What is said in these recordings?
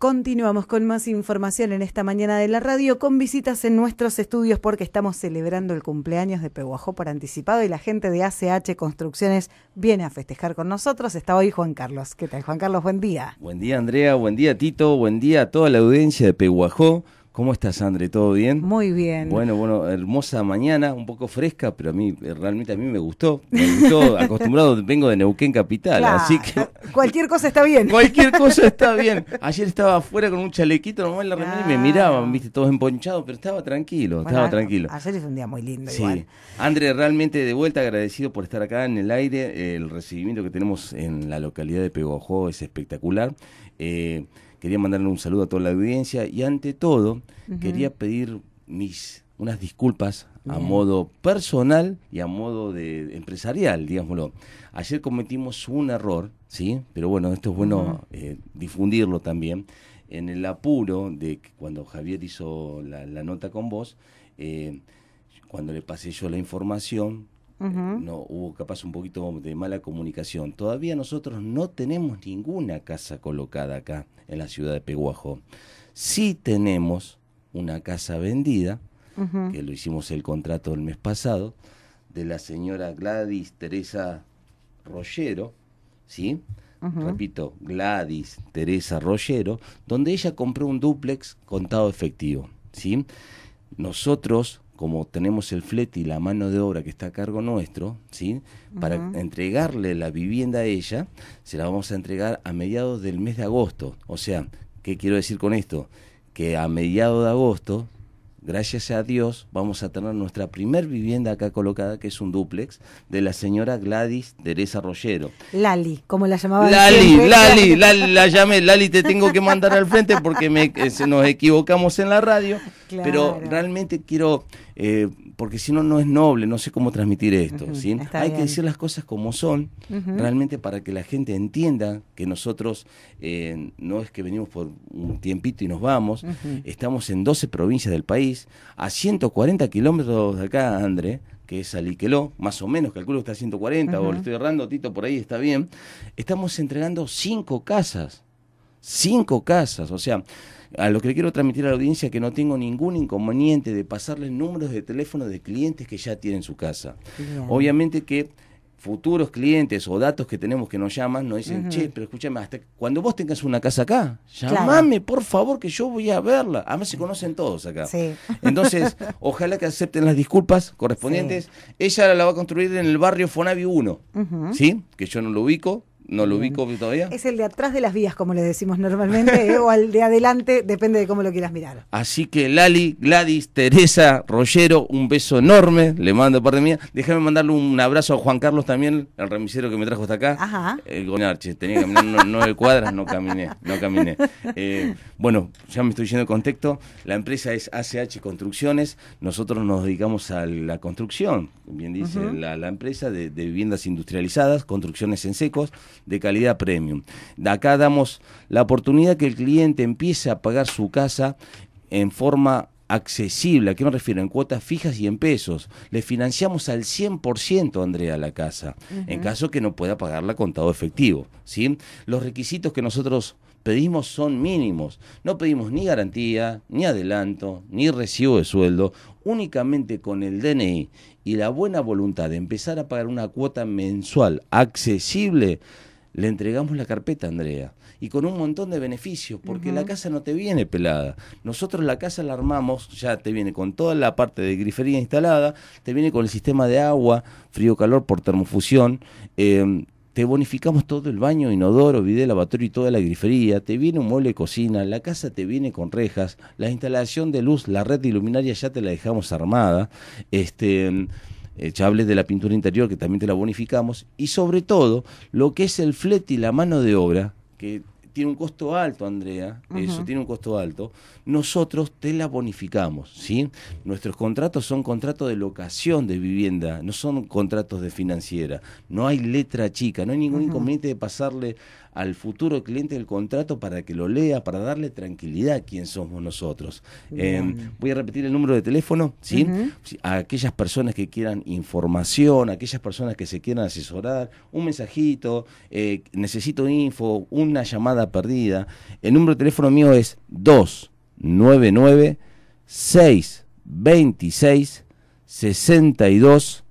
Continuamos con más información en esta mañana de la radio, con visitas en nuestros estudios porque estamos celebrando el cumpleaños de Peguajó por anticipado y la gente de ACH Construcciones viene a festejar con nosotros. Está hoy Juan Carlos. ¿Qué tal, Juan Carlos? Buen día. Buen día, Andrea. Buen día, Tito. Buen día a toda la audiencia de Peguajó. ¿Cómo estás, André? ¿Todo bien? Muy bien. Bueno, bueno, hermosa mañana, un poco fresca, pero a mí eh, realmente a mí me gustó. Me gustó, acostumbrado, vengo de Neuquén Capital, así que... Cualquier cosa está bien. Cualquier cosa está bien. Ayer estaba afuera con un chalequito nomás en la remera y me miraban, viste, todos emponchados, pero estaba tranquilo, estaba tranquilo. Ayer es un día muy lindo sí. André, realmente de vuelta agradecido por estar acá en el aire. El recibimiento que tenemos en la localidad de Pegojó es espectacular. Eh, quería mandarle un saludo a toda la audiencia y ante todo quería pedir mis unas disculpas a modo personal y a modo de empresarial, digámoslo. Ayer cometimos un error, ¿sí? Pero bueno, esto es bueno eh, difundirlo también. En el apuro de cuando Javier hizo la, nota con vos, eh, cuando le pasé yo la información, no hubo capaz un poquito de mala comunicación. Todavía nosotros no tenemos ninguna casa colocada acá en la ciudad de Peguajo. Sí tenemos una casa vendida, que lo hicimos el contrato el mes pasado, de la señora Gladys Teresa Rollero, ¿sí? Repito, Gladys Teresa Rollero, donde ella compró un dúplex contado efectivo, ¿sí? Nosotros como tenemos el flete y la mano de obra que está a cargo nuestro, ¿sí? para entregarle la vivienda a ella, se la vamos a entregar a mediados del mes de agosto. O sea, ¿qué quiero decir con esto? Que a mediados de agosto gracias a Dios, vamos a tener nuestra primer vivienda acá colocada, que es un duplex, de la señora Gladys Teresa Rollero. Lali, como la llamaba. Lali, Lali, Lali, la llamé, Lali, te tengo que mandar al frente porque me, eh, nos equivocamos en la radio, pero realmente quiero eh, porque si no, no es noble, no sé cómo transmitir esto. Hay que decir las cosas como son, realmente para que la gente entienda que nosotros eh, no es que venimos por un tiempito y nos vamos, estamos en 12 provincias del país, a 140 kilómetros de acá, André, que es Aliqueló, más o menos, calculo que está a 140, o lo estoy errando, Tito, por ahí está bien, estamos entregando cinco casas Cinco casas, o sea, a lo que le quiero transmitir a la audiencia que no tengo ningún inconveniente de pasarles números de teléfono de clientes que ya tienen su casa. Obviamente que futuros clientes o datos que tenemos que nos llaman nos dicen, che, pero escúchame, hasta cuando vos tengas una casa acá, llamame, por favor, que yo voy a verla. Además se conocen todos acá. Entonces, ojalá que acepten las disculpas correspondientes. Ella la va a construir en el barrio Fonavi 1, ¿sí? Que yo no lo ubico, no lo ubico todavía. Es el de atrás de las vías, como le decimos normalmente, eh, o el de adelante, depende de cómo lo quieras mirar. Así que Lali, Gladys, Teresa, Rollero, un beso enorme, le mando de mía. Déjame mandarle un abrazo a Juan Carlos también, el remisero que me trajo hasta acá. Ajá. El eh, Gonarche, tenía que caminar nueve cuadras, no caminé, no caminé. Eh, bueno, ya me estoy yendo de contexto. La empresa es ACH Construcciones, nosotros nos dedicamos a la construcción, bien dice la, empresa de, de viviendas industrializadas, construcciones en secos de calidad premium. Acá damos la oportunidad que el cliente empiece a pagar su casa en forma accesible. ¿A qué me refiero? En cuotas fijas y en pesos. Le financiamos al 100%, Andrea, la casa, en caso que no pueda pagarla contado efectivo. ¿sí? Los requisitos que nosotros pedimos son mínimos. No pedimos ni garantía, ni adelanto, ni recibo de sueldo. Únicamente con el DNI y la buena voluntad de empezar a pagar una cuota mensual accesible, le entregamos la carpeta Andrea y con un montón de beneficios, porque la casa no te viene pelada. Nosotros la casa la armamos, ya te viene con toda la parte de grifería instalada, te viene con el sistema de agua, frío-calor por termofusión. Eh, te bonificamos todo el baño, inodoro, el lavatorio y toda la grifería, te viene un mueble de cocina, la casa te viene con rejas, la instalación de luz, la red de iluminaria ya te la dejamos armada. Este, ya de la pintura interior, que también te la bonificamos, y sobre todo lo que es el flete y la mano de obra, que tiene un costo alto, Andrea, eso tiene un costo alto, nosotros te la bonificamos, ¿sí? Nuestros contratos son contratos de locación de vivienda, no son contratos de financiera, no hay letra chica, no hay ningún inconveniente de pasarle al futuro cliente del contrato para que lo lea, para darle tranquilidad a quién somos nosotros. Em, voy a repetir el número de teléfono, A aquellas personas que quieran información, aquellas personas que se quieran asesorar, un mensajito, eh, necesito info, una llamada perdida. El número de teléfono mío es 299 626 62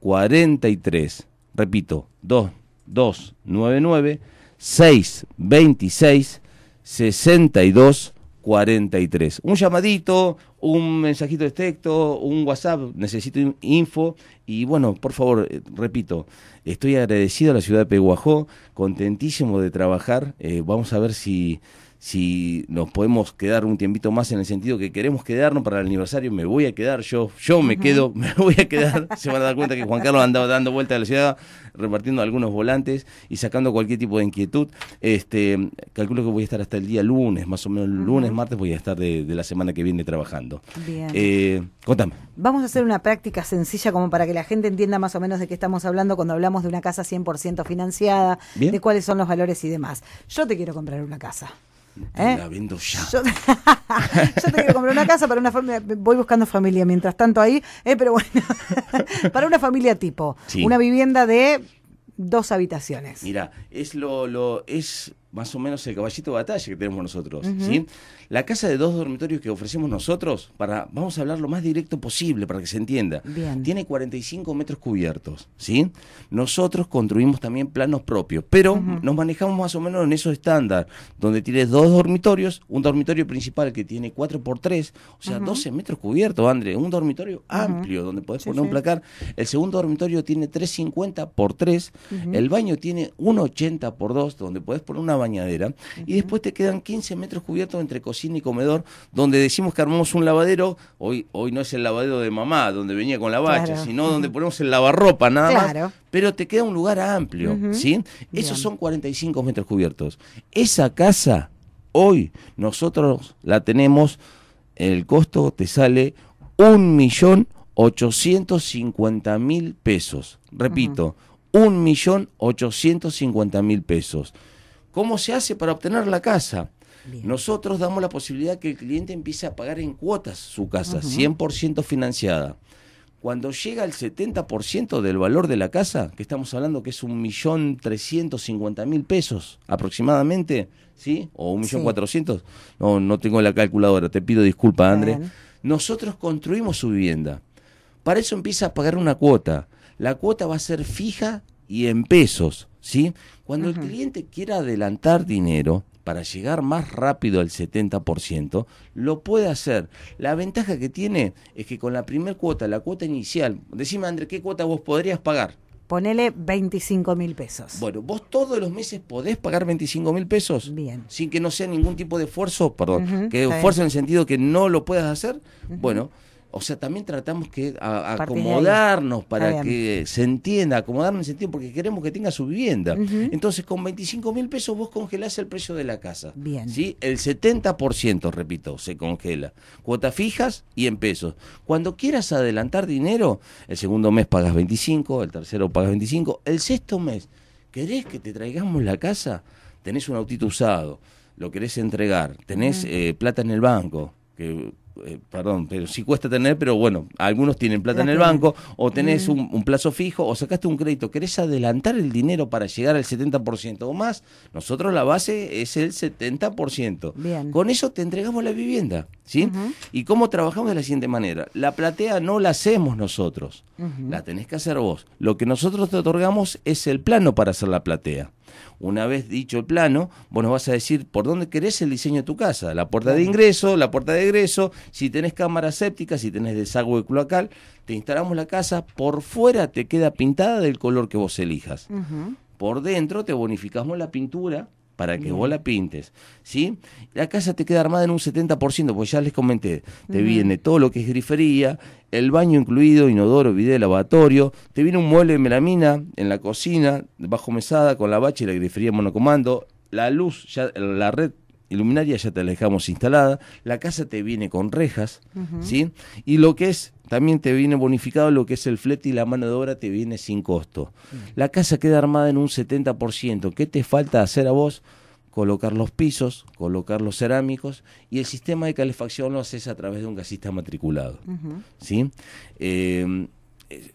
43. Repito, 299 626 62 43. Un llamadito, un mensajito de texto, un WhatsApp, necesito info. Y bueno, por favor, eh, repito, estoy agradecido a la ciudad de Peguajó, contentísimo de trabajar. Eh, vamos a ver si si nos podemos quedar un tiempito más en el sentido que queremos quedarnos para el aniversario, me voy a quedar, yo, yo me quedo, me voy a quedar. Se van a dar cuenta que Juan Carlos andaba dando vueltas a la ciudad, repartiendo algunos volantes y sacando cualquier tipo de inquietud. Este, calculo que voy a estar hasta el día lunes, más o menos lunes, martes, voy a estar de, la semana que viene trabajando. Bien. Eh, contame. Vamos a hacer una práctica sencilla como para que la gente entienda más o menos de qué estamos hablando cuando hablamos de una casa 100% financiada, de cuáles son los valores y demás. Yo te quiero comprar una casa. ¿Eh? vendo ya. Yo, tengo que comprar una casa para una familia. Voy buscando familia mientras tanto ahí, ¿eh? pero bueno, para una familia tipo. Una vivienda de dos habitaciones. Mira, es lo, lo es más o menos el caballito de batalla que tenemos nosotros. La casa de dos dormitorios que ofrecemos nosotros, para, vamos a hablar lo más directo posible para que se entienda, tiene 45 metros cubiertos. ¿sí? Nosotros construimos también planos propios, pero nos manejamos más o menos en esos estándar, donde tienes dos dormitorios, un dormitorio principal que tiene 4x3, o sea, 12 metros cubiertos, André, un dormitorio amplio donde podés poner un placar. El segundo dormitorio tiene 350 x 3, el baño tiene 180 x 2, donde podés poner una bañadera, y después te quedan 15 metros cubiertos entre cocina y comedor, donde decimos que armamos un lavadero, hoy, hoy no es el lavadero de mamá, donde venía con la bacha, sino donde ponemos el lavarropa nada más, pero te queda un lugar amplio, ¿sí? Esos son 45 metros cubiertos. Esa casa, hoy, nosotros la tenemos, el costo te sale un millón mil pesos. Repito, un millón ochocientos pesos. ¿Cómo se hace para obtener la casa? Nosotros damos la posibilidad que el cliente empiece a pagar en cuotas su casa, 100% financiada. Cuando llega al 70% del valor de la casa, que estamos hablando que es 1.350.000 pesos aproximadamente, ¿sí? O 1.400.000, millón no, no tengo la calculadora, te pido disculpa, André. Nosotros construimos su vivienda. Para eso empieza a pagar una cuota. La cuota va a ser fija y en pesos, ¿sí? Cuando el cliente quiera adelantar dinero para llegar más rápido al 70%, lo puede hacer. La ventaja que tiene es que con la primer cuota, la cuota inicial, decime André, ¿qué cuota vos podrías pagar? Ponele 25 mil pesos. Bueno, vos todos los meses podés pagar 25 mil pesos. Bien. Sin que no sea ningún tipo de esfuerzo, perdón, que esfuerzo en el sentido que no lo puedas hacer. Bueno, o sea, también tratamos que acomodarnos para que se entienda, acomodarnos en sentido, porque queremos que tenga su vivienda. Entonces, con 25 mil pesos vos congelás el precio de la casa. Bien. ¿sí? El 70%, repito, se congela. Cuotas fijas y en pesos. Cuando quieras adelantar dinero, el segundo mes pagas 25, el tercero pagas 25, el sexto mes, ¿querés que te traigamos la casa? Tenés un autito usado, lo querés entregar, tenés eh, plata en el banco, que eh, perdón, pero sí cuesta tener, pero bueno, algunos tienen plata en el banco, o tenés mm. un, plazo fijo, o sacaste un crédito, querés adelantar el dinero para llegar al 70% o más, nosotros la base es el 70%. Con eso te entregamos la vivienda, ¿sí? ¿Y cómo trabajamos de la siguiente manera? La platea no la hacemos nosotros, la tenés que hacer vos. Lo que nosotros te otorgamos es el plano para hacer la platea. Una vez dicho el plano, vos nos vas a decir por dónde querés el diseño de tu casa, la puerta de ingreso, la puerta de egreso, si tenés cámara séptica, si tenés desagüe cloacal, te instalamos la casa, por fuera te queda pintada del color que vos elijas. Por dentro te bonificamos la pintura para que vos la pintes, ¿sí? La casa te queda armada en un 70%, porque ya les comenté, te viene todo lo que es grifería, el baño incluido, inodoro, bidet, lavatorio, te viene un mueble de melamina en la cocina, bajo mesada, con la bacha y la grifería monocomando, la luz, ya la red iluminaria ya te la dejamos instalada, la casa te viene con rejas, ¿sí? Y lo que es, también te viene bonificado lo que es el flete y la mano de obra te viene sin costo. Mm. La casa queda armada en un 70%. ¿Qué te falta hacer a vos? Colocar los pisos, colocar los cerámicos y el sistema de calefacción lo haces a través de un gasista matriculado, ¿sí? Eh, eh,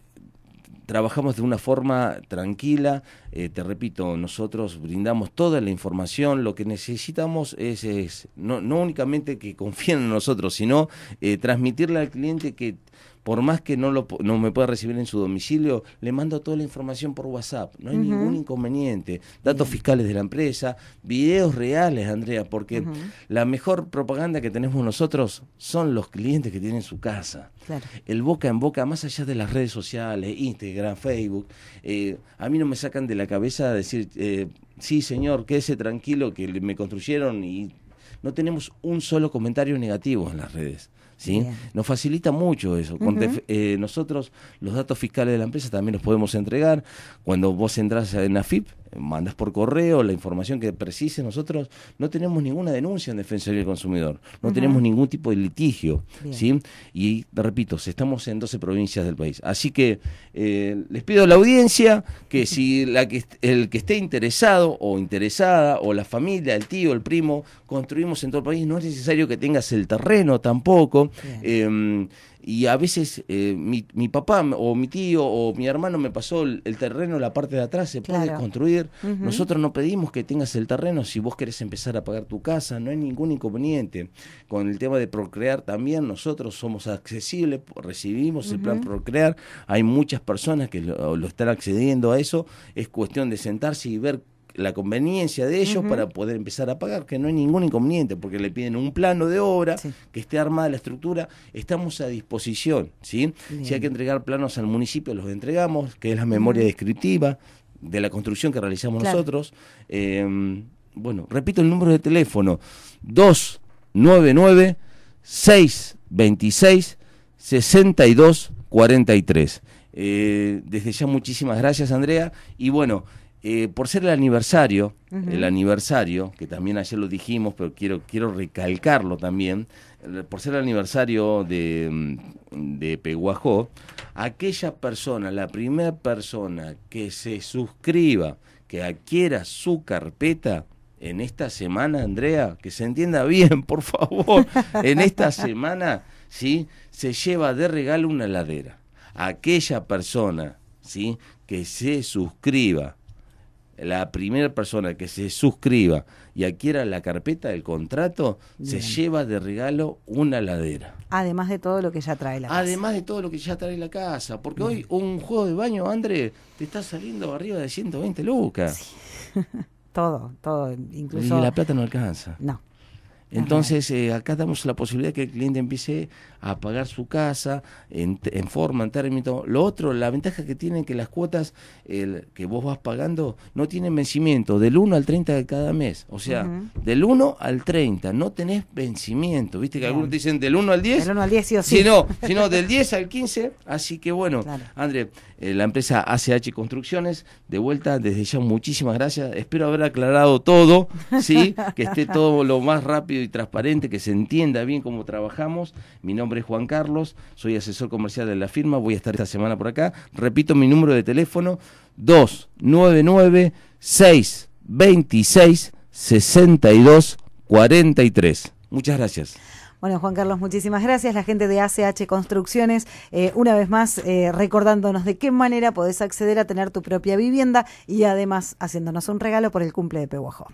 trabajamos de una forma tranquila, eh, te repito, nosotros brindamos toda la información, lo que necesitamos es, es no, no, únicamente que confíen en nosotros, sino eh, transmitirle al cliente que por más que no, me pueda recibir en su domicilio, le mando toda la información por WhatsApp. No hay ningún inconveniente. Datos fiscales de la empresa, videos reales, Andrea, porque la mejor propaganda que tenemos nosotros son los clientes que tienen su casa. El boca en boca, más allá de las redes sociales, Instagram, Facebook, eh, a mí no me sacan de la cabeza decir, eh, sí señor, quédese tranquilo que me construyeron y no tenemos un solo comentario negativo en las redes. ¿sí? Nos facilita mucho eso. Eh, nosotros los datos fiscales de la empresa también los podemos entregar. Cuando vos entras en AFIP, mandas por correo la información que precise Nosotros no tenemos ninguna denuncia en Defensoría del Consumidor, no tenemos ningún tipo de litigio, ¿sí? Y repito, estamos en 12 provincias del país. Así que eh, les pido a la audiencia que si la que, el que esté interesado o interesada, o la familia, el tío, el primo, construimos en todo el país, no es necesario que tengas el terreno tampoco. Em, y a veces eh, mi, mi, papá o mi tío o mi hermano me pasó el, terreno, la parte de atrás se puede construir. Nosotros no pedimos que tengas el terreno si vos querés empezar a pagar tu casa, no hay ningún inconveniente. Con el tema de procrear también, nosotros somos accesibles, recibimos el plan procrear, hay muchas personas que lo están accediendo a eso, es cuestión de sentarse y ver la conveniencia de ellos para poder empezar a pagar, que no hay ningún inconveniente, porque le piden un plano de obra, que esté armada la estructura, estamos a disposición, ¿sí? Si hay que entregar planos al municipio, los entregamos, que es la memoria descriptiva de la construcción que realizamos nosotros. Eh, bueno, repito el número de teléfono, 299 626 6243. desde ya muchísimas gracias Andrea y bueno, eh, por ser el aniversario, el aniversario, que también ayer lo dijimos, pero quiero, quiero recalcarlo también, por ser el aniversario de, mm, de Peguajó, aquella persona, la primera persona que se suscriba, que adquiera su carpeta, en esta semana, Andrea, que se entienda bien, por favor, en esta semana, ¿sí? Se lleva de regalo una ladera. Aquella persona, ¿sí? Que se suscriba la primera persona que se suscriba y adquiera la carpeta del contrato se lleva de regalo una ladera. Además de todo lo que ya trae la casa. Además de todo lo que ya trae la casa. Porque hoy un juego de baño, André, te está saliendo arriba de 120 lucas. todo, todo. Incluso... Y la plata no alcanza. No. Entonces, eh, acá damos la posibilidad que el cliente empiece a pagar su casa en, forma, en términos. Lo otro, la ventaja que tienen que las cuotas el, que vos vas pagando no tienen vencimiento del 1 al 30 de cada mes. O sea, del 1 al 30 no tenés vencimiento. Viste que algunos dicen del 1 al 10. Del 1 al 10 sí no, sino del 10 al 15. Así que bueno, André, eh, la empresa ACH Construcciones, de vuelta, desde ya muchísimas gracias. Espero haber aclarado todo, ¿sí? que esté todo lo más rápido y transparente, que se entienda bien cómo trabajamos. Mi nombre Juan Carlos, soy asesor comercial de la firma, voy a estar esta semana por acá. Repito mi número de teléfono, 299-626-6243. Muchas gracias. Bueno, Juan Carlos, muchísimas gracias. La gente de ACH Construcciones, eh, una vez más, eh, recordándonos de qué manera podés acceder a tener tu propia vivienda y además haciéndonos un regalo por el cumple de Pehuajó.